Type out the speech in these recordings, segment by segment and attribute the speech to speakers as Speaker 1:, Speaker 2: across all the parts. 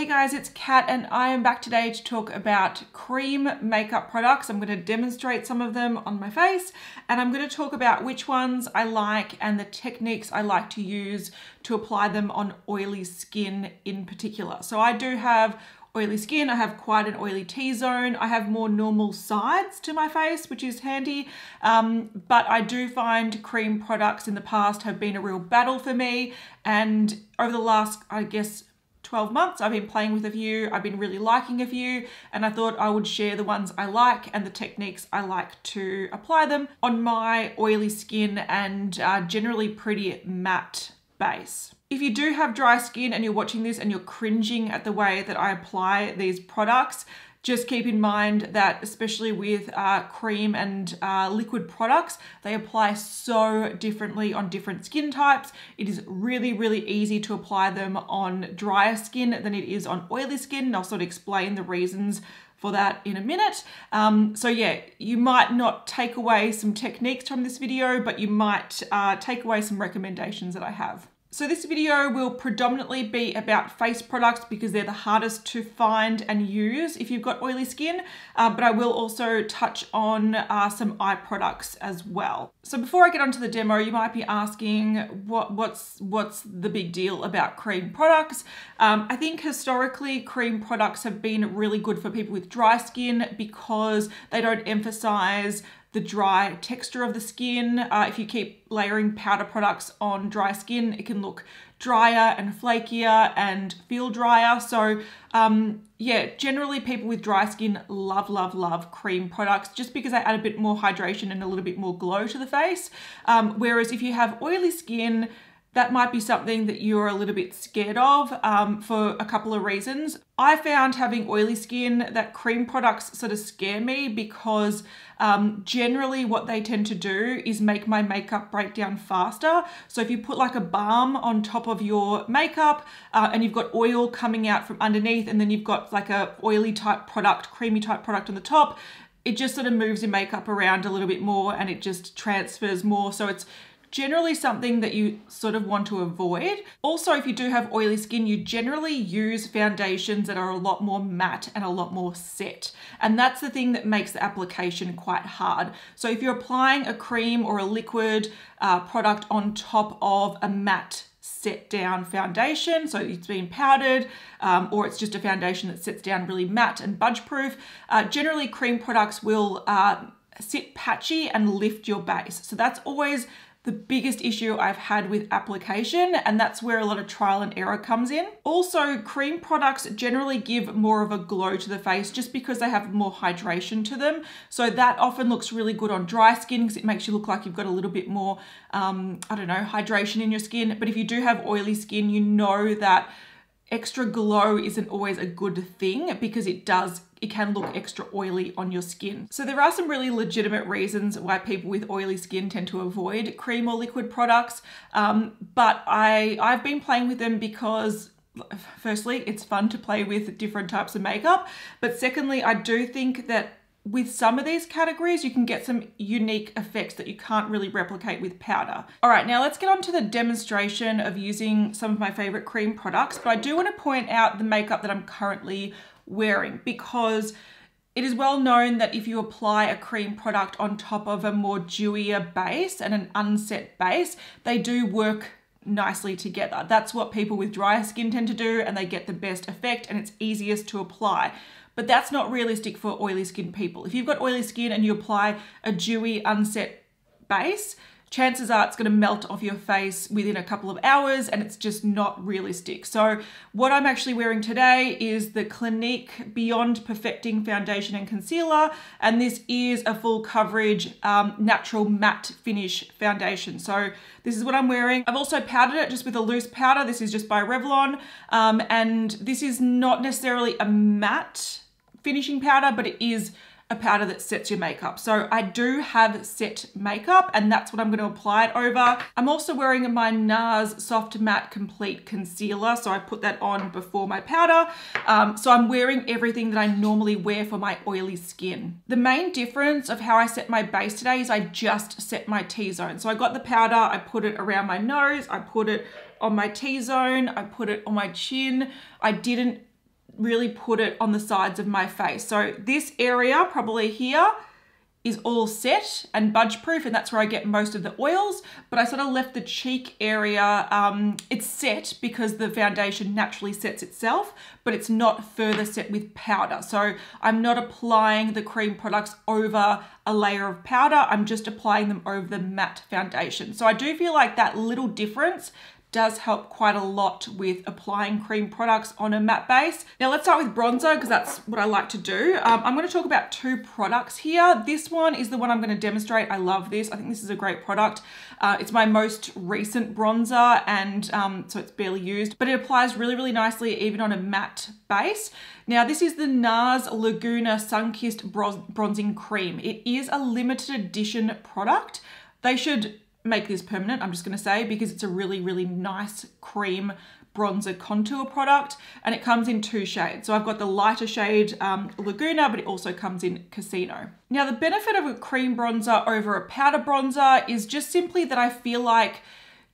Speaker 1: Hey guys, it's Kat and I am back today to talk about cream makeup products. I'm going to demonstrate some of them on my face and I'm going to talk about which ones I like and the techniques I like to use to apply them on oily skin in particular. So I do have oily skin. I have quite an oily T-zone. I have more normal sides to my face, which is handy. Um, but I do find cream products in the past have been a real battle for me. And over the last, I guess, 12 months. I've been playing with a few, I've been really liking a few, and I thought I would share the ones I like and the techniques I like to apply them on my oily skin and uh, generally pretty matte base. If you do have dry skin and you're watching this and you're cringing at the way that I apply these products, just keep in mind that especially with uh, cream and uh, liquid products, they apply so differently on different skin types. It is really, really easy to apply them on drier skin than it is on oily skin. And I'll sort of explain the reasons for that in a minute. Um, so yeah, you might not take away some techniques from this video, but you might uh, take away some recommendations that I have. So this video will predominantly be about face products because they're the hardest to find and use if you've got oily skin, uh, but I will also touch on uh, some eye products as well. So before I get onto the demo, you might be asking what, what's, what's the big deal about cream products? Um, I think historically cream products have been really good for people with dry skin because they don't emphasize the dry texture of the skin. Uh, if you keep layering powder products on dry skin, it can look drier and flakier and feel drier. So um, yeah, generally people with dry skin love, love, love cream products just because they add a bit more hydration and a little bit more glow to the face. Um, whereas if you have oily skin, that might be something that you're a little bit scared of um, for a couple of reasons. I found having oily skin that cream products sort of scare me because um, generally what they tend to do is make my makeup break down faster. So if you put like a balm on top of your makeup uh, and you've got oil coming out from underneath and then you've got like a oily type product, creamy type product on the top, it just sort of moves your makeup around a little bit more and it just transfers more. So it's generally something that you sort of want to avoid. Also, if you do have oily skin, you generally use foundations that are a lot more matte and a lot more set. And that's the thing that makes the application quite hard. So if you're applying a cream or a liquid uh, product on top of a matte set down foundation. So it's been powdered um, or it's just a foundation that sits down really matte and budge proof. Uh, generally cream products will uh, sit patchy and lift your base. So that's always the biggest issue I've had with application, and that's where a lot of trial and error comes in. Also, cream products generally give more of a glow to the face just because they have more hydration to them. So that often looks really good on dry skin because it makes you look like you've got a little bit more, um, I don't know, hydration in your skin. But if you do have oily skin, you know that extra glow isn't always a good thing because it does it can look extra oily on your skin. So there are some really legitimate reasons why people with oily skin tend to avoid cream or liquid products, um, but I, I've been playing with them because firstly, it's fun to play with different types of makeup, but secondly, I do think that with some of these categories, you can get some unique effects that you can't really replicate with powder. All right, now let's get on to the demonstration of using some of my favorite cream products, but I do wanna point out the makeup that I'm currently wearing because it is well known that if you apply a cream product on top of a more dewier base and an unset base, they do work nicely together. That's what people with drier skin tend to do and they get the best effect and it's easiest to apply. But that's not realistic for oily skin people. If you've got oily skin and you apply a dewy unset base, chances are it's going to melt off your face within a couple of hours and it's just not realistic. So what I'm actually wearing today is the Clinique Beyond Perfecting Foundation and Concealer and this is a full coverage um, natural matte finish foundation. So this is what I'm wearing. I've also powdered it just with a loose powder. This is just by Revlon um, and this is not necessarily a matte finishing powder, but it is a powder that sets your makeup. So I do have set makeup and that's what I'm gonna apply it over. I'm also wearing my NARS Soft Matte Complete Concealer. So I put that on before my powder. Um, so I'm wearing everything that I normally wear for my oily skin. The main difference of how I set my base today is I just set my T-zone. So I got the powder, I put it around my nose, I put it on my T-zone, I put it on my chin. I didn't really put it on the sides of my face. So this area probably here is all set and budge proof and that's where I get most of the oils but I sort of left the cheek area um, it's set because the foundation naturally sets itself but it's not further set with powder so I'm not applying the cream products over a layer of powder I'm just applying them over the matte foundation so I do feel like that little difference does help quite a lot with applying cream products on a matte base. Now let's start with bronzer because that's what I like to do. Um, I'm going to talk about two products here. This one is the one I'm going to demonstrate. I love this. I think this is a great product. Uh, it's my most recent bronzer and um, so it's barely used, but it applies really, really nicely even on a matte base. Now this is the NARS Laguna Sunkissed Bronzing Cream. It is a limited edition product. They should make this permanent, I'm just going to say, because it's a really, really nice cream bronzer contour product and it comes in two shades. So I've got the lighter shade um, Laguna, but it also comes in Casino. Now the benefit of a cream bronzer over a powder bronzer is just simply that I feel like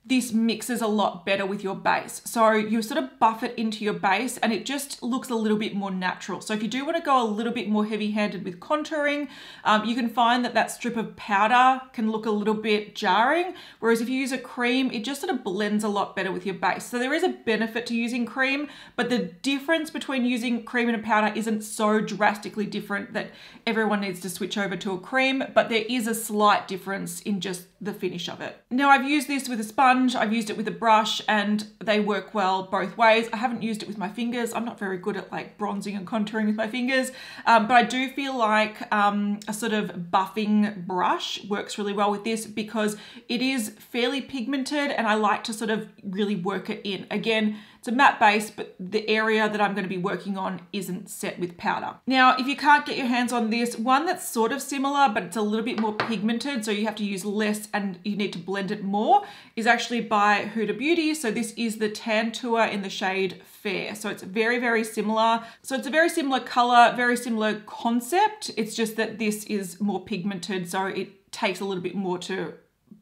Speaker 1: this mixes a lot better with your base. So you sort of buff it into your base and it just looks a little bit more natural. So if you do want to go a little bit more heavy handed with contouring, um, you can find that that strip of powder can look a little bit jarring. Whereas if you use a cream, it just sort of blends a lot better with your base. So there is a benefit to using cream, but the difference between using cream and a powder isn't so drastically different that everyone needs to switch over to a cream, but there is a slight difference in just the finish of it. Now I've used this with a sponge sponge, I've used it with a brush and they work well both ways. I haven't used it with my fingers. I'm not very good at like bronzing and contouring with my fingers, um, but I do feel like um, a sort of buffing brush works really well with this because it is fairly pigmented and I like to sort of really work it in. Again, it's a matte base, but the area that I'm going to be working on isn't set with powder. Now, if you can't get your hands on this, one that's sort of similar, but it's a little bit more pigmented, so you have to use less and you need to blend it more, is actually by Huda Beauty. So this is the Tan Tour in the shade Fair. So it's very, very similar. So it's a very similar color, very similar concept. It's just that this is more pigmented, so it takes a little bit more to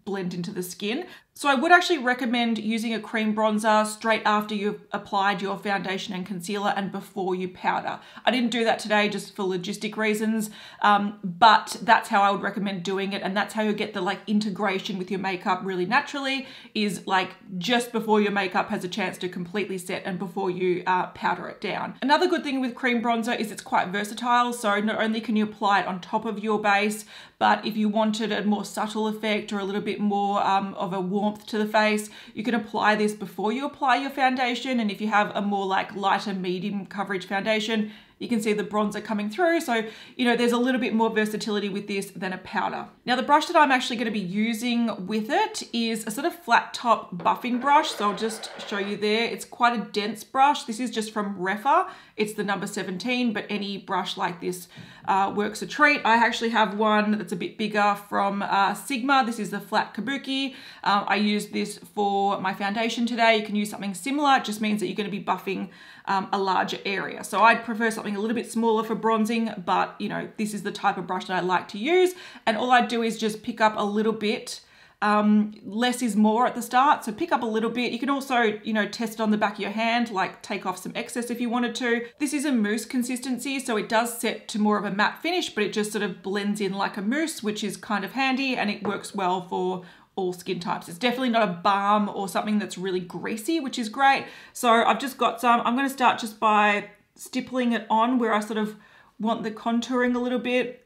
Speaker 1: blend into the skin. So I would actually recommend using a cream bronzer straight after you've applied your foundation and concealer and before you powder. I didn't do that today just for logistic reasons, um, but that's how I would recommend doing it. And that's how you get the like integration with your makeup really naturally is like just before your makeup has a chance to completely set and before you uh, powder it down. Another good thing with cream bronzer is it's quite versatile. So not only can you apply it on top of your base, but if you wanted a more subtle effect or a little bit more um, of a warm warmth to the face. You can apply this before you apply your foundation. And if you have a more like lighter medium coverage foundation, you can see the bronzer coming through. So, you know, there's a little bit more versatility with this than a powder. Now the brush that I'm actually gonna be using with it is a sort of flat top buffing brush. So I'll just show you there. It's quite a dense brush. This is just from Refa. It's the number 17, but any brush like this uh, works a treat. I actually have one that's a bit bigger from uh, Sigma. This is the flat Kabuki. Uh, I used this for my foundation today. You can use something similar. It just means that you're gonna be buffing um, a larger area. So I'd prefer something a little bit smaller for bronzing, but you know, this is the type of brush that I like to use. And all I do is just pick up a little bit um, less is more at the start. So pick up a little bit. You can also, you know, test it on the back of your hand, like take off some excess if you wanted to. This is a mousse consistency, so it does set to more of a matte finish, but it just sort of blends in like a mousse, which is kind of handy and it works well for all skin types. It's definitely not a balm or something that's really greasy, which is great. So I've just got some. I'm going to start just by stippling it on where I sort of want the contouring a little bit.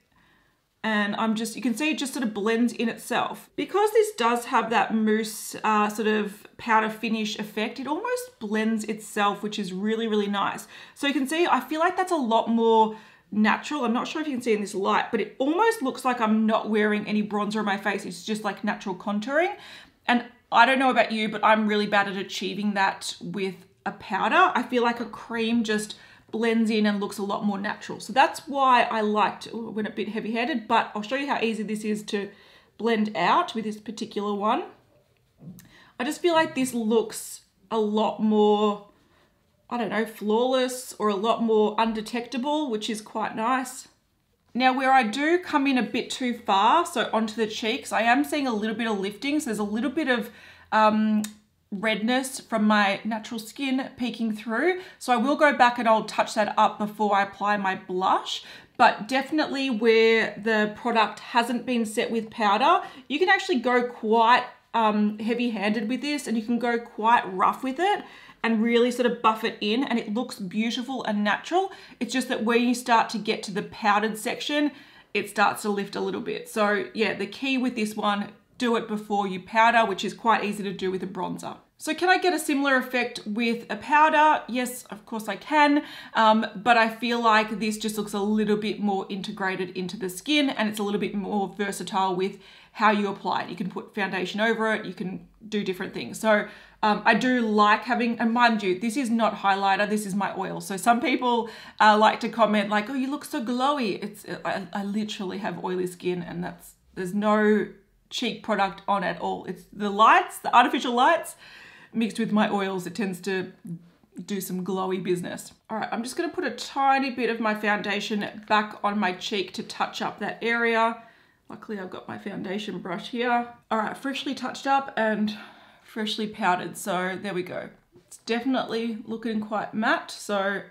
Speaker 1: And I'm just, you can see it just sort of blends in itself. Because this does have that mousse uh, sort of powder finish effect, it almost blends itself, which is really, really nice. So you can see, I feel like that's a lot more natural. I'm not sure if you can see in this light, but it almost looks like I'm not wearing any bronzer on my face. It's just like natural contouring. And I don't know about you, but I'm really bad at achieving that with a powder. I feel like a cream just blends in and looks a lot more natural. So that's why I liked, when I went a bit heavy handed, but I'll show you how easy this is to blend out with this particular one. I just feel like this looks a lot more I don't know, flawless or a lot more undetectable, which is quite nice. Now where I do come in a bit too far, so onto the cheeks, I am seeing a little bit of lifting. So there's a little bit of um, redness from my natural skin peeking through. So I will go back and I'll touch that up before I apply my blush. But definitely where the product hasn't been set with powder, you can actually go quite um, heavy handed with this and you can go quite rough with it and really sort of buff it in and it looks beautiful and natural. It's just that where you start to get to the powdered section, it starts to lift a little bit. So yeah, the key with this one, do it before you powder, which is quite easy to do with a bronzer. So can I get a similar effect with a powder? Yes, of course I can, um, but I feel like this just looks a little bit more integrated into the skin and it's a little bit more versatile with how you apply it. You can put foundation over it, you can do different things. So um, I do like having, and mind you, this is not highlighter, this is my oil. So some people uh, like to comment like, oh, you look so glowy. It's uh, I, I literally have oily skin and that's, there's no cheek product on at all. It's the lights, the artificial lights mixed with my oils. It tends to do some glowy business. All right, I'm just gonna put a tiny bit of my foundation back on my cheek to touch up that area. Luckily I've got my foundation brush here. All right, freshly touched up and freshly powdered. So there we go. It's definitely looking quite matte. So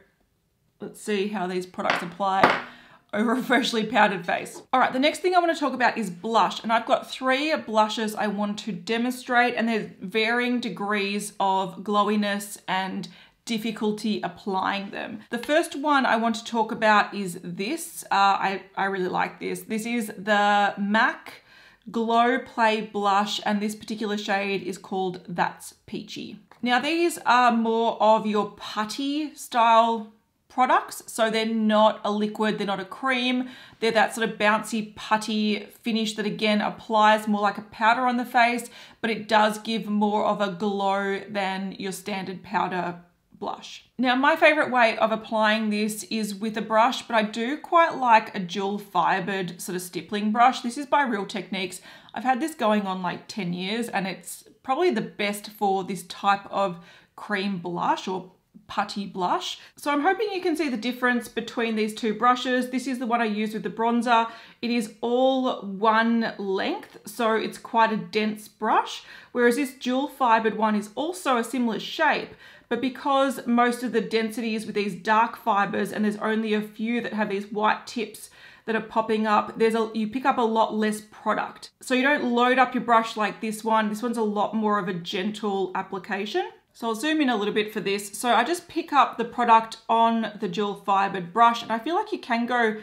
Speaker 1: let's see how these products apply over a freshly powdered face. All right, the next thing I wanna talk about is blush. And I've got three blushes I want to demonstrate and there's varying degrees of glowiness and difficulty applying them. The first one I want to talk about is this. Uh, I, I really like this. This is the MAC Glow Play Blush, and this particular shade is called That's Peachy. Now these are more of your putty style products. So they're not a liquid, they're not a cream. They're that sort of bouncy putty finish that again applies more like a powder on the face, but it does give more of a glow than your standard powder blush. Now my favorite way of applying this is with a brush, but I do quite like a dual fibered sort of stippling brush. This is by Real Techniques. I've had this going on like 10 years and it's probably the best for this type of cream blush or putty blush. So I'm hoping you can see the difference between these two brushes. This is the one I use with the bronzer. It is all one length, so it's quite a dense brush, whereas this dual fibered one is also a similar shape, but because most of the density is with these dark fibers and there's only a few that have these white tips that are popping up, there's a, you pick up a lot less product. So you don't load up your brush like this one. This one's a lot more of a gentle application. So I'll zoom in a little bit for this. So I just pick up the product on the dual fibered brush and I feel like you can go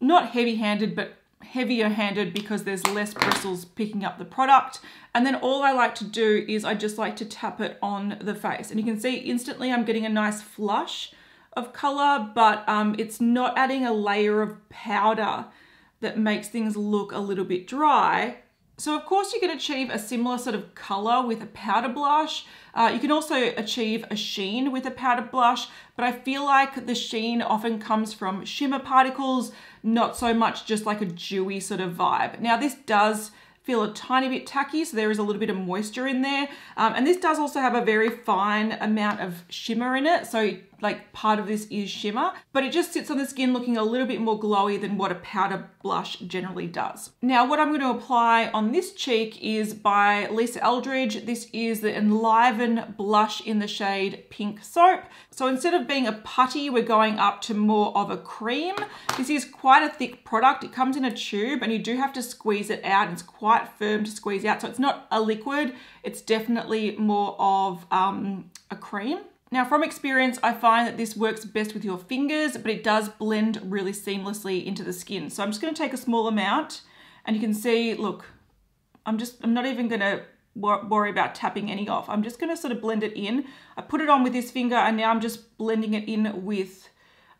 Speaker 1: not heavy handed, but heavier handed because there's less bristles picking up the product. And then all I like to do is I just like to tap it on the face. And you can see instantly I'm getting a nice flush of color, but um, it's not adding a layer of powder that makes things look a little bit dry. So of course you can achieve a similar sort of color with a powder blush. Uh, you can also achieve a sheen with a powder blush, but I feel like the sheen often comes from shimmer particles, not so much just like a dewy sort of vibe. Now this does feel a tiny bit tacky, so there is a little bit of moisture in there. Um, and this does also have a very fine amount of shimmer in it, so like part of this is shimmer, but it just sits on the skin looking a little bit more glowy than what a powder blush generally does. Now what I'm going to apply on this cheek is by Lisa Eldridge. This is the Enliven blush in the shade Pink Soap. So instead of being a putty, we're going up to more of a cream. This is quite a thick product. It comes in a tube and you do have to squeeze it out. It's quite firm to squeeze out. So it's not a liquid. It's definitely more of um, a cream. Now from experience, I find that this works best with your fingers, but it does blend really seamlessly into the skin. So I'm just gonna take a small amount and you can see, look, I'm just, I'm not even gonna worry about tapping any off. I'm just gonna sort of blend it in. I put it on with this finger and now I'm just blending it in with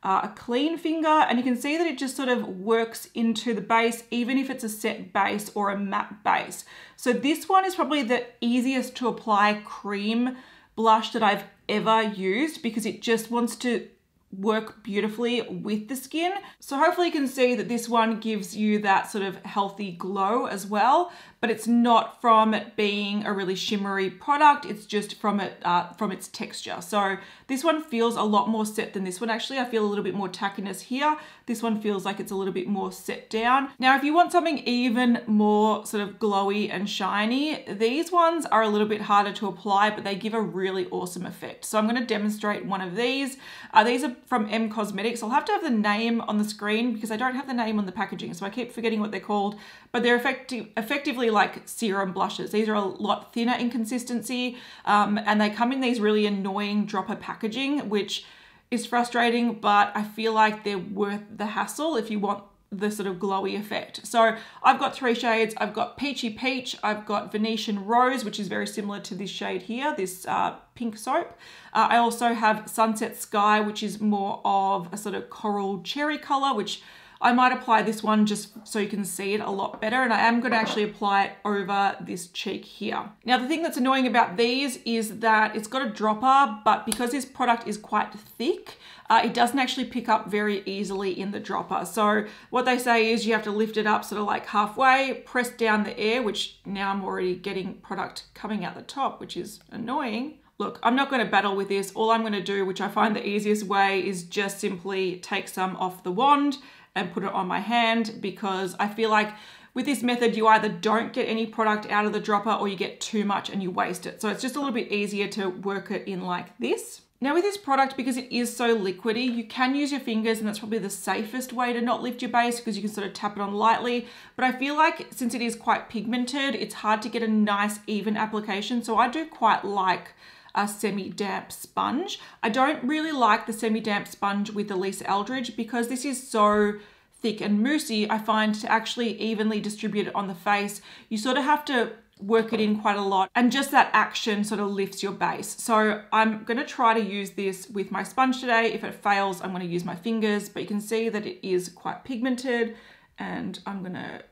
Speaker 1: uh, a clean finger and you can see that it just sort of works into the base even if it's a set base or a matte base. So this one is probably the easiest to apply cream blush that I've ever used because it just wants to work beautifully with the skin. So hopefully you can see that this one gives you that sort of healthy glow as well but it's not from it being a really shimmery product. It's just from it uh, from its texture. So this one feels a lot more set than this one. Actually, I feel a little bit more tackiness here. This one feels like it's a little bit more set down. Now, if you want something even more sort of glowy and shiny, these ones are a little bit harder to apply, but they give a really awesome effect. So I'm gonna demonstrate one of these. Uh, these are from M Cosmetics. I'll have to have the name on the screen because I don't have the name on the packaging. So I keep forgetting what they're called, but they're effective, effectively like serum blushes. These are a lot thinner in consistency um, and they come in these really annoying dropper packaging, which is frustrating, but I feel like they're worth the hassle if you want the sort of glowy effect. So I've got three shades. I've got Peachy Peach, I've got Venetian Rose, which is very similar to this shade here, this uh, pink soap. Uh, I also have Sunset Sky, which is more of a sort of coral cherry color, which I might apply this one just so you can see it a lot better. And I am gonna actually apply it over this cheek here. Now, the thing that's annoying about these is that it's got a dropper, but because this product is quite thick, uh, it doesn't actually pick up very easily in the dropper. So what they say is you have to lift it up sort of like halfway, press down the air, which now I'm already getting product coming out the top, which is annoying. Look, I'm not gonna battle with this. All I'm gonna do, which I find the easiest way, is just simply take some off the wand, and put it on my hand because I feel like with this method, you either don't get any product out of the dropper or you get too much and you waste it. So it's just a little bit easier to work it in like this. Now with this product, because it is so liquidy, you can use your fingers and that's probably the safest way to not lift your base because you can sort of tap it on lightly. But I feel like since it is quite pigmented, it's hard to get a nice even application. So I do quite like a semi-damp sponge. I don't really like the semi-damp sponge with Elise Eldridge because this is so thick and moussey, I find to actually evenly distribute it on the face, you sort of have to work it in quite a lot and just that action sort of lifts your base. So I'm gonna try to use this with my sponge today. If it fails, I'm gonna use my fingers, but you can see that it is quite pigmented and I'm gonna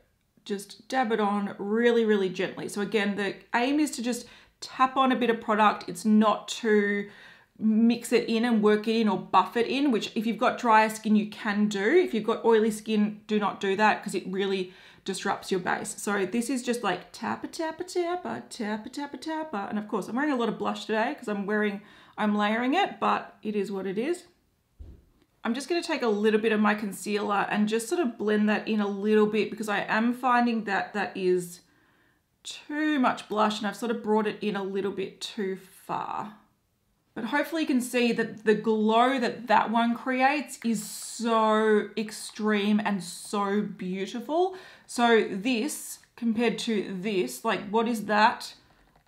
Speaker 1: just dab it on really, really gently. So again, the aim is to just tap on a bit of product. It's not to mix it in and work it in or buff it in, which if you've got drier skin, you can do. If you've got oily skin, do not do that because it really disrupts your base. So this is just like tap a tap a tap a tap a tap a tap a. And of course, I'm wearing a lot of blush today because I'm wearing, I'm layering it, but it is what it is. I'm just going to take a little bit of my concealer and just sort of blend that in a little bit because I am finding that that is too much blush and I've sort of brought it in a little bit too far. But hopefully you can see that the glow that that one creates is so extreme and so beautiful. So this compared to this, like what is that?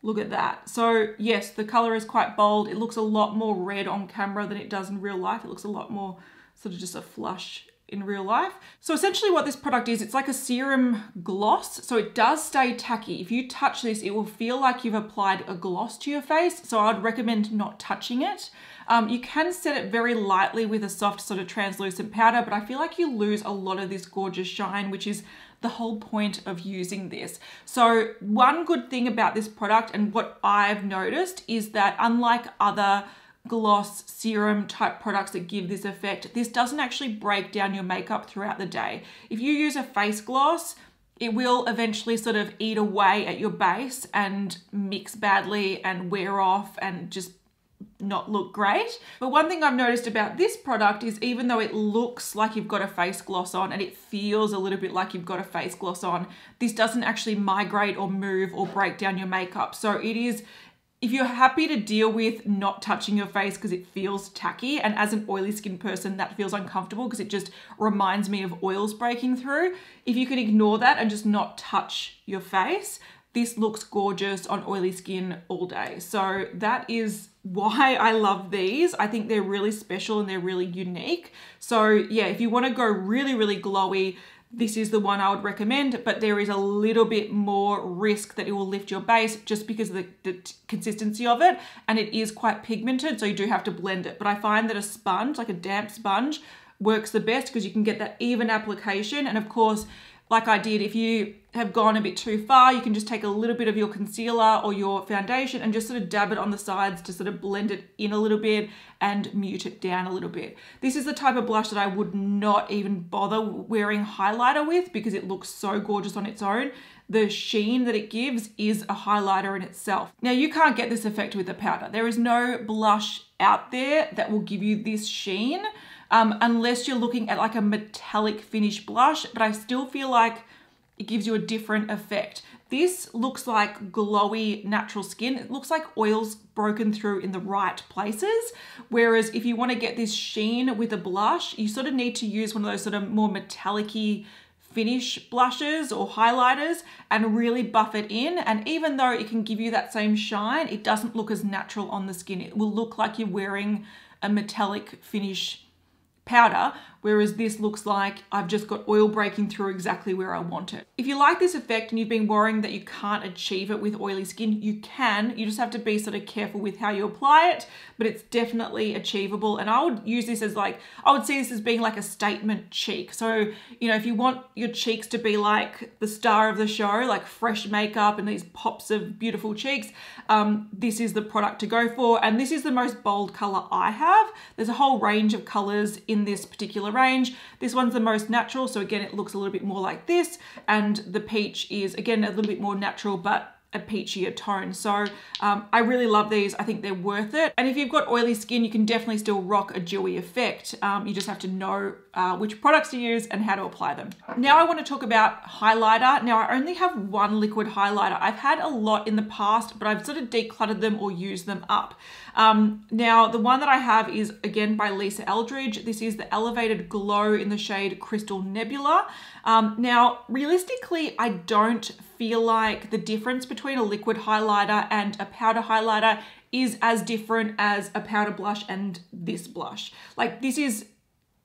Speaker 1: Look at that. So yes, the color is quite bold. It looks a lot more red on camera than it does in real life. It looks a lot more sort of just a flush in real life. So essentially what this product is, it's like a serum gloss. So it does stay tacky. If you touch this, it will feel like you've applied a gloss to your face. So I'd recommend not touching it. Um, you can set it very lightly with a soft sort of translucent powder, but I feel like you lose a lot of this gorgeous shine, which is the whole point of using this. So one good thing about this product and what I've noticed is that unlike other gloss, serum type products that give this effect. This doesn't actually break down your makeup throughout the day. If you use a face gloss, it will eventually sort of eat away at your base and mix badly and wear off and just not look great. But one thing I've noticed about this product is even though it looks like you've got a face gloss on and it feels a little bit like you've got a face gloss on, this doesn't actually migrate or move or break down your makeup. So it is if you're happy to deal with not touching your face because it feels tacky, and as an oily skin person, that feels uncomfortable because it just reminds me of oils breaking through, if you can ignore that and just not touch your face, this looks gorgeous on oily skin all day. So that is why I love these. I think they're really special and they're really unique. So yeah, if you wanna go really, really glowy, this is the one I would recommend, but there is a little bit more risk that it will lift your base just because of the, the, consistency of it. And it is quite pigmented, so you do have to blend it. But I find that a sponge, like a damp sponge, works the best because you can get that even application. And of course, like I did. If you have gone a bit too far, you can just take a little bit of your concealer or your foundation and just sort of dab it on the sides to sort of blend it in a little bit and mute it down a little bit. This is the type of blush that I would not even bother wearing highlighter with because it looks so gorgeous on its own. The sheen that it gives is a highlighter in itself. Now you can't get this effect with a powder. There is no blush out there that will give you this sheen um, unless you're looking at like a metallic finish blush, but I still feel like it gives you a different effect. This looks like glowy natural skin. It looks like oil's broken through in the right places. Whereas if you wanna get this sheen with a blush, you sort of need to use one of those sort of more metallic-y finish blushes or highlighters and really buff it in. And even though it can give you that same shine, it doesn't look as natural on the skin. It will look like you're wearing a metallic finish powder whereas this looks like I've just got oil breaking through exactly where I want it. If you like this effect and you've been worrying that you can't achieve it with oily skin, you can. You just have to be sort of careful with how you apply it, but it's definitely achievable. And I would use this as like, I would see this as being like a statement cheek. So, you know, if you want your cheeks to be like the star of the show, like fresh makeup and these pops of beautiful cheeks, um, this is the product to go for. And this is the most bold color I have. There's a whole range of colors in this particular range. This one's the most natural, so again, it looks a little bit more like this, and the peach is, again, a little bit more natural, but a peachier tone. So um, I really love these. I think they're worth it. And if you've got oily skin, you can definitely still rock a dewy effect. Um, you just have to know uh, which products to use and how to apply them. Now I want to talk about highlighter. Now I only have one liquid highlighter. I've had a lot in the past, but I've sort of decluttered them or used them up. Um, now, the one that I have is again by Lisa Eldridge. This is the Elevated Glow in the shade Crystal Nebula. Um, now, realistically, I don't feel like the difference between a liquid highlighter and a powder highlighter is as different as a powder blush and this blush. Like this is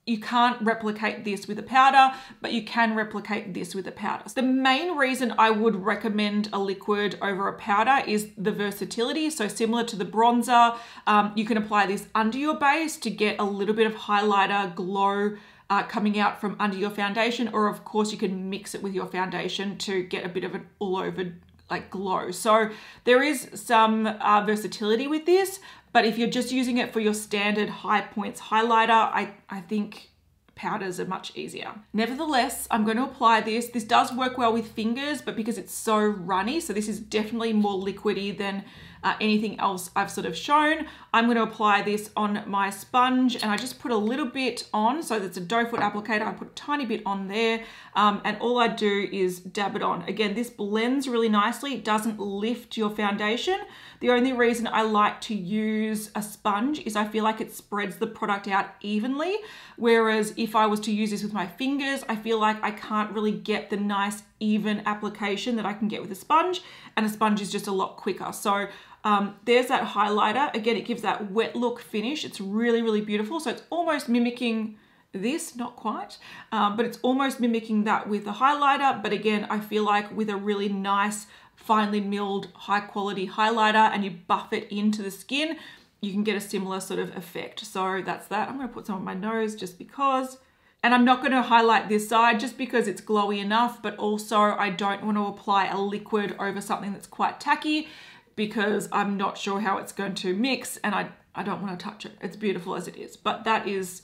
Speaker 1: you can't replicate this with a powder, but you can replicate this with a powder. the main reason I would recommend a liquid over a powder is the versatility. So similar to the bronzer, um, you can apply this under your base to get a little bit of highlighter glow uh, coming out from under your foundation, or of course you can mix it with your foundation to get a bit of an all over like glow. So there is some uh, versatility with this, but if you're just using it for your standard high points highlighter, I, I think powders are much easier. Nevertheless, I'm going to apply this. This does work well with fingers, but because it's so runny, so this is definitely more liquidy than uh, anything else I've sort of shown. I'm going to apply this on my sponge and I just put a little bit on. So that's a doe foot applicator. I put a tiny bit on there um, and all I do is dab it on. Again, this blends really nicely. It doesn't lift your foundation. The only reason I like to use a sponge is I feel like it spreads the product out evenly. Whereas if I was to use this with my fingers, I feel like I can't really get the nice even application that I can get with a sponge and a sponge is just a lot quicker. So um, there's that highlighter. Again, it gives that wet look finish. It's really, really beautiful. So it's almost mimicking this, not quite, um, but it's almost mimicking that with the highlighter. But again, I feel like with a really nice, finely milled, high quality highlighter and you buff it into the skin, you can get a similar sort of effect. So that's that. I'm gonna put some on my nose just because. And I'm not going to highlight this side just because it's glowy enough, but also I don't want to apply a liquid over something that's quite tacky because I'm not sure how it's going to mix and I, I don't want to touch it. It's beautiful as it is, but that is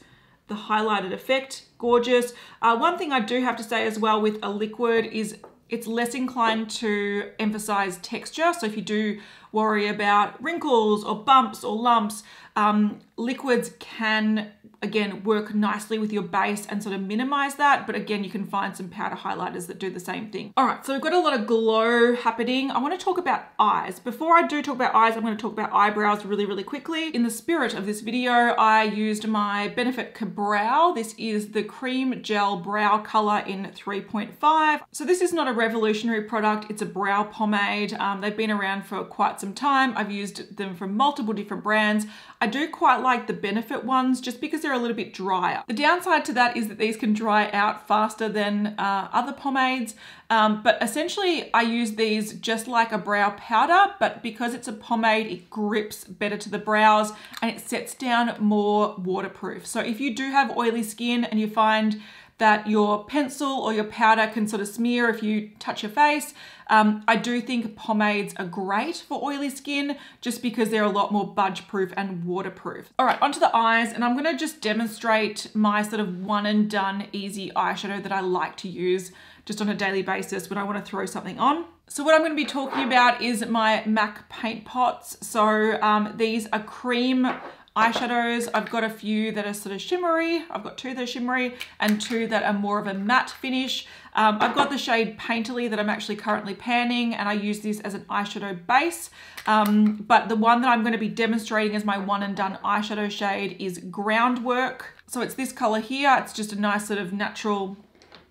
Speaker 1: the highlighted effect, gorgeous. Uh, one thing I do have to say as well with a liquid is it's less inclined to emphasize texture. So if you do worry about wrinkles or bumps or lumps, um, liquids can again, work nicely with your base and sort of minimize that. But again, you can find some powder highlighters that do the same thing. All right, so we've got a lot of glow happening. I wanna talk about eyes. Before I do talk about eyes, I'm gonna talk about eyebrows really, really quickly. In the spirit of this video, I used my Benefit Cabrow. This is the cream gel brow color in 3.5. So this is not a revolutionary product. It's a brow pomade. Um, they've been around for quite some time. I've used them from multiple different brands. I do quite like the Benefit ones just because they're a little bit drier. The downside to that is that these can dry out faster than uh, other pomades, um, but essentially I use these just like a brow powder, but because it's a pomade, it grips better to the brows and it sets down more waterproof. So if you do have oily skin and you find that your pencil or your powder can sort of smear if you touch your face. Um, I do think pomades are great for oily skin just because they're a lot more budge proof and waterproof. All right, onto the eyes and I'm gonna just demonstrate my sort of one and done easy eyeshadow that I like to use just on a daily basis when I wanna throw something on. So what I'm gonna be talking about is my MAC paint pots. So um, these are cream eyeshadows. I've got a few that are sort of shimmery. I've got two that are shimmery and two that are more of a matte finish. Um, I've got the shade Painterly that I'm actually currently panning and I use this as an eyeshadow base. Um, but the one that I'm going to be demonstrating as my one and done eyeshadow shade is Groundwork. So it's this color here. It's just a nice sort of natural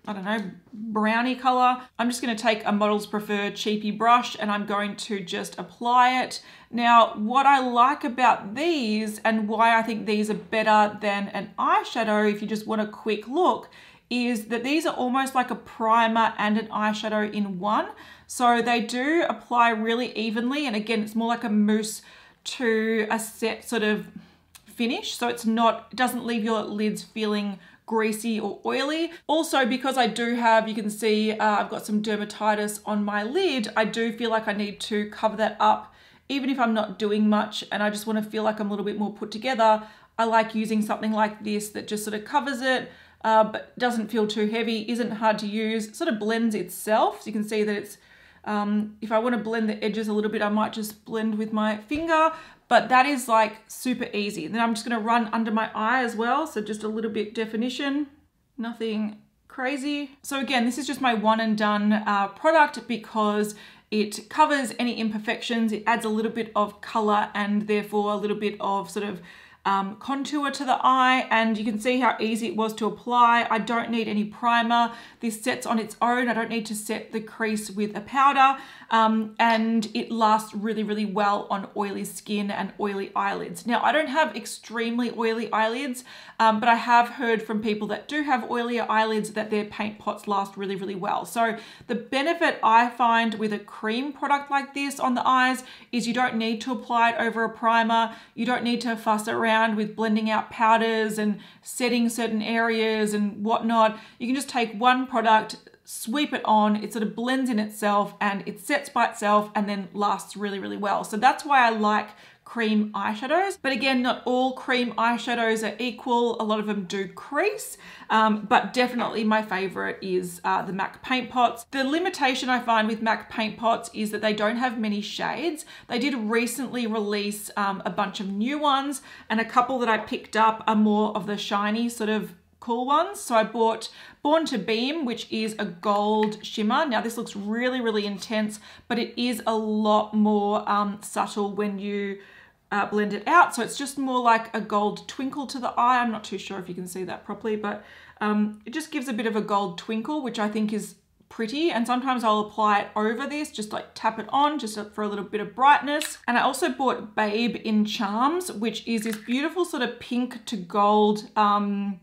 Speaker 1: I don't know, brownie color. I'm just gonna take a Models Preferred cheapy brush and I'm going to just apply it. Now, what I like about these and why I think these are better than an eyeshadow if you just want a quick look is that these are almost like a primer and an eyeshadow in one. So they do apply really evenly. And again, it's more like a mousse to a set sort of finish. So it's not, it doesn't leave your lids feeling greasy or oily. Also, because I do have, you can see uh, I've got some dermatitis on my lid, I do feel like I need to cover that up even if I'm not doing much and I just wanna feel like I'm a little bit more put together. I like using something like this that just sort of covers it, uh, but doesn't feel too heavy, isn't hard to use, sort of blends itself. So you can see that it's, um, if I want to blend the edges a little bit, I might just blend with my finger, but that is like super easy. Then I'm just gonna run under my eye as well. So just a little bit definition, nothing crazy. So again, this is just my one and done uh, product because it covers any imperfections, it adds a little bit of color and therefore a little bit of sort of um, contour to the eye and you can see how easy it was to apply. I don't need any primer. This sets on its own. I don't need to set the crease with a powder um, and it lasts really, really well on oily skin and oily eyelids. Now, I don't have extremely oily eyelids, um, but I have heard from people that do have oilier eyelids that their paint pots last really, really well. So the benefit I find with a cream product like this on the eyes is you don't need to apply it over a primer. You don't need to fuss around around with blending out powders and setting certain areas and whatnot. You can just take one product, sweep it on, it sort of blends in itself and it sets by itself and then lasts really, really well. So that's why I like cream eyeshadows. But again, not all cream eyeshadows are equal. A lot of them do crease, um, but definitely my favorite is uh, the MAC Paint Pots. The limitation I find with MAC Paint Pots is that they don't have many shades. They did recently release um, a bunch of new ones and a couple that I picked up are more of the shiny sort of cool ones. So I bought Born to Beam, which is a gold shimmer. Now this looks really, really intense, but it is a lot more um, subtle when you uh, blend it out. So it's just more like a gold twinkle to the eye. I'm not too sure if you can see that properly, but um, it just gives a bit of a gold twinkle, which I think is pretty. And sometimes I'll apply it over this, just like tap it on just for a little bit of brightness. And I also bought Babe in Charms, which is this beautiful sort of pink to gold, um,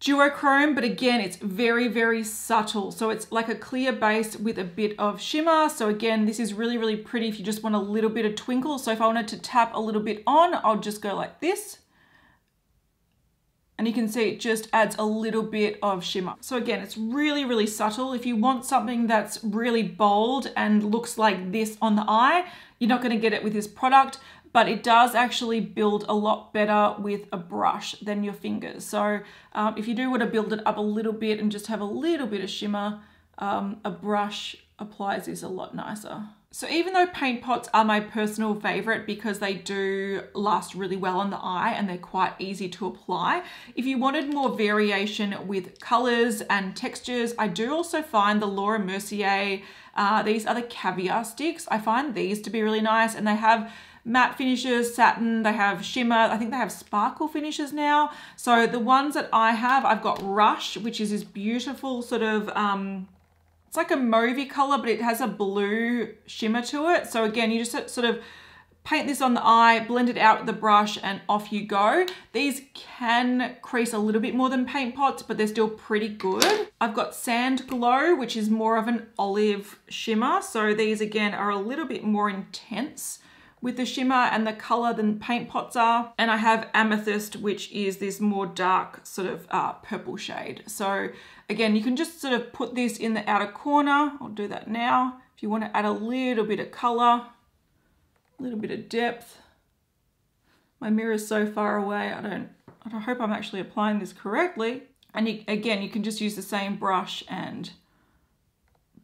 Speaker 1: duochrome, but again, it's very, very subtle. So it's like a clear base with a bit of shimmer. So again, this is really, really pretty if you just want a little bit of twinkle. So if I wanted to tap a little bit on, I'll just go like this. And you can see it just adds a little bit of shimmer. So again, it's really, really subtle. If you want something that's really bold and looks like this on the eye, you're not gonna get it with this product, but it does actually build a lot better with a brush than your fingers. So um, if you do want to build it up a little bit and just have a little bit of shimmer, um, a brush applies this a lot nicer. So even though paint pots are my personal favorite because they do last really well on the eye and they're quite easy to apply, if you wanted more variation with colors and textures, I do also find the Laura Mercier, uh, these are the caviar sticks. I find these to be really nice and they have matte finishes, satin, they have shimmer, I think they have sparkle finishes now. So the ones that I have, I've got Rush, which is this beautiful sort of, um, it's like a mauvey color, but it has a blue shimmer to it. So again, you just sort of paint this on the eye, blend it out with the brush and off you go. These can crease a little bit more than paint pots, but they're still pretty good. I've got Sand Glow, which is more of an olive shimmer. So these again are a little bit more intense with the shimmer and the color than paint pots are. And I have Amethyst, which is this more dark sort of uh, purple shade. So again, you can just sort of put this in the outer corner. I'll do that now. If you want to add a little bit of color, a little bit of depth. My mirror is so far away. I don't, I hope I'm actually applying this correctly. And you, again, you can just use the same brush and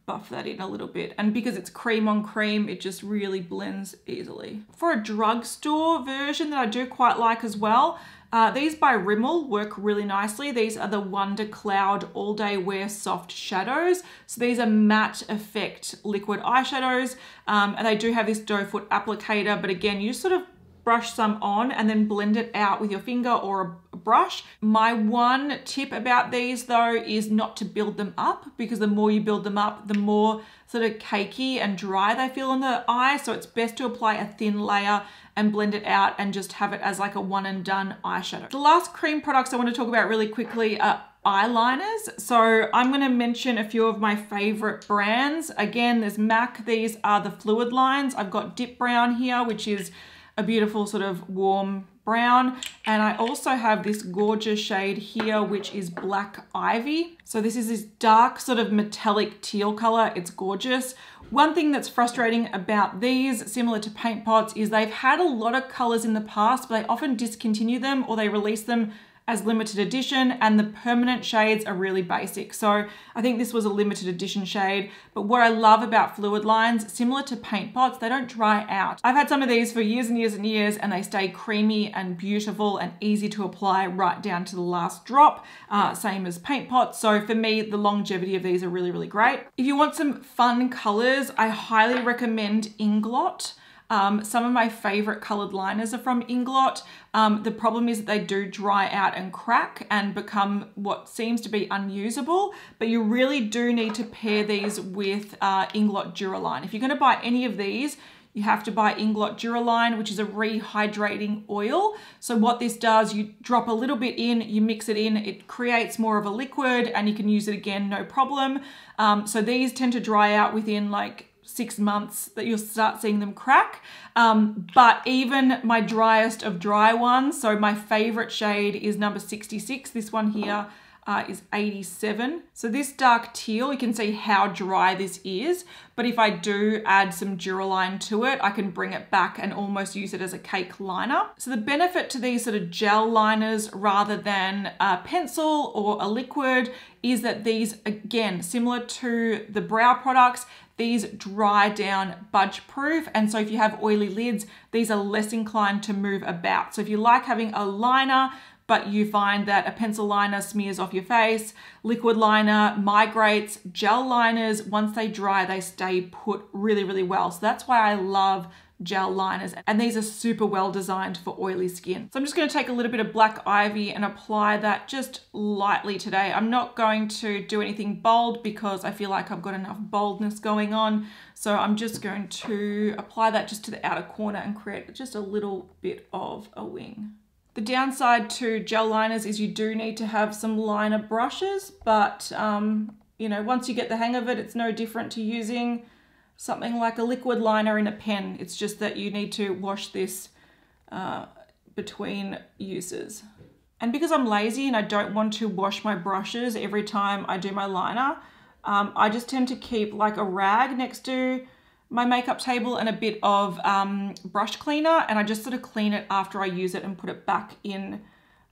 Speaker 1: buff that in a little bit. And because it's cream on cream, it just really blends easily. For a drugstore version that I do quite like as well, uh, these by Rimmel work really nicely. These are the Wonder Cloud All Day Wear Soft Shadows. So these are matte effect liquid eyeshadows. Um, and they do have this doe foot applicator, but again, you sort of brush some on and then blend it out with your finger or a brush. My one tip about these though is not to build them up because the more you build them up, the more sort of cakey and dry they feel on the eye. So it's best to apply a thin layer and blend it out and just have it as like a one and done eyeshadow. The last cream products I want to talk about really quickly are eyeliners. So I'm going to mention a few of my favorite brands. Again, there's MAC. These are the fluid lines. I've got Dip Brown here, which is a beautiful sort of warm brown. And I also have this gorgeous shade here, which is Black Ivy. So this is this dark sort of metallic teal color. It's gorgeous. One thing that's frustrating about these, similar to paint pots, is they've had a lot of colors in the past, but they often discontinue them or they release them as limited edition and the permanent shades are really basic. So I think this was a limited edition shade, but what I love about fluid lines, similar to paint pots, they don't dry out. I've had some of these for years and years and years and they stay creamy and beautiful and easy to apply right down to the last drop, uh, same as paint pots. So for me, the longevity of these are really, really great. If you want some fun colors, I highly recommend Inglot. Um, some of my favorite colored liners are from Inglot. Um, the problem is that they do dry out and crack and become what seems to be unusable, but you really do need to pair these with uh, Inglot Duraline. If you're gonna buy any of these, you have to buy Inglot Duraline, which is a rehydrating oil. So what this does, you drop a little bit in, you mix it in, it creates more of a liquid and you can use it again, no problem. Um, so these tend to dry out within like six months that you'll start seeing them crack. Um, but even my driest of dry ones, so my favorite shade is number 66, this one here. Uh, is 87. So this dark teal, you can see how dry this is, but if I do add some Duraline to it, I can bring it back and almost use it as a cake liner. So the benefit to these sort of gel liners rather than a pencil or a liquid is that these, again, similar to the brow products, these dry down budge proof. And so if you have oily lids, these are less inclined to move about. So if you like having a liner, but you find that a pencil liner smears off your face, liquid liner migrates, gel liners, once they dry, they stay put really, really well. So that's why I love gel liners. And these are super well designed for oily skin. So I'm just gonna take a little bit of black ivy and apply that just lightly today. I'm not going to do anything bold because I feel like I've got enough boldness going on. So I'm just going to apply that just to the outer corner and create just a little bit of a wing. The downside to gel liners is you do need to have some liner brushes, but um, you know, once you get the hang of it, it's no different to using something like a liquid liner in a pen. It's just that you need to wash this uh, between uses. And because I'm lazy and I don't want to wash my brushes every time I do my liner, um, I just tend to keep like a rag next to my makeup table and a bit of um, brush cleaner and I just sort of clean it after I use it and put it back in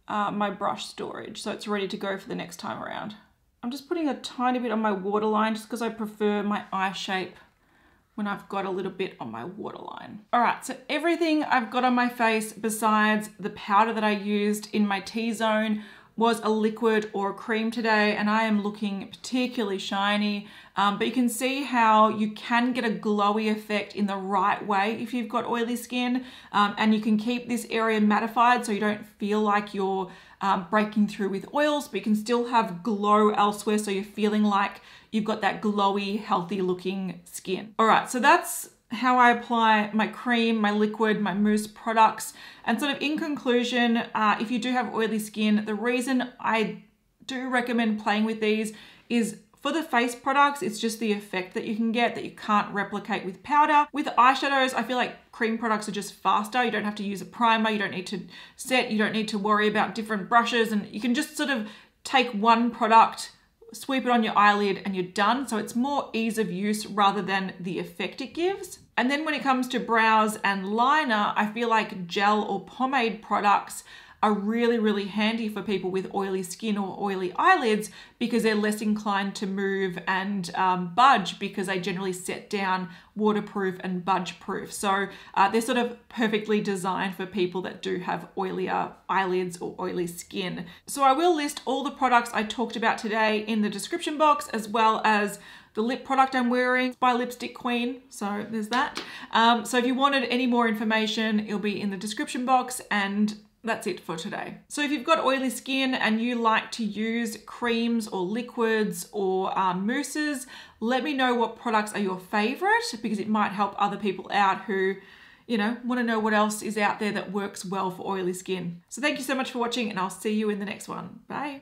Speaker 1: uh, my brush storage so it's ready to go for the next time around. I'm just putting a tiny bit on my waterline just because I prefer my eye shape when I've got a little bit on my waterline. All right, so everything I've got on my face besides the powder that I used in my T-zone was a liquid or a cream today and I am looking particularly shiny. Um, but you can see how you can get a glowy effect in the right way if you've got oily skin um, and you can keep this area mattified so you don't feel like you're um, breaking through with oils, but you can still have glow elsewhere so you're feeling like you've got that glowy, healthy looking skin. All right, so that's how I apply my cream, my liquid, my mousse products. And sort of in conclusion, uh, if you do have oily skin, the reason I do recommend playing with these is for the face products, it's just the effect that you can get that you can't replicate with powder. With eyeshadows, I feel like cream products are just faster. You don't have to use a primer, you don't need to set, you don't need to worry about different brushes, and you can just sort of take one product sweep it on your eyelid and you're done. So it's more ease of use rather than the effect it gives. And then when it comes to brows and liner, I feel like gel or pomade products are really, really handy for people with oily skin or oily eyelids because they're less inclined to move and um, budge because they generally set down waterproof and budge proof. So uh, they're sort of perfectly designed for people that do have oilier eyelids or oily skin. So I will list all the products I talked about today in the description box as well as the lip product I'm wearing by Lipstick Queen. So there's that. Um, so if you wanted any more information, it'll be in the description box and that's it for today. So if you've got oily skin and you like to use creams or liquids or um, mousses, let me know what products are your favorite because it might help other people out who, you know, want to know what else is out there that works well for oily skin. So thank you so much for watching and I'll see you in the next one. Bye.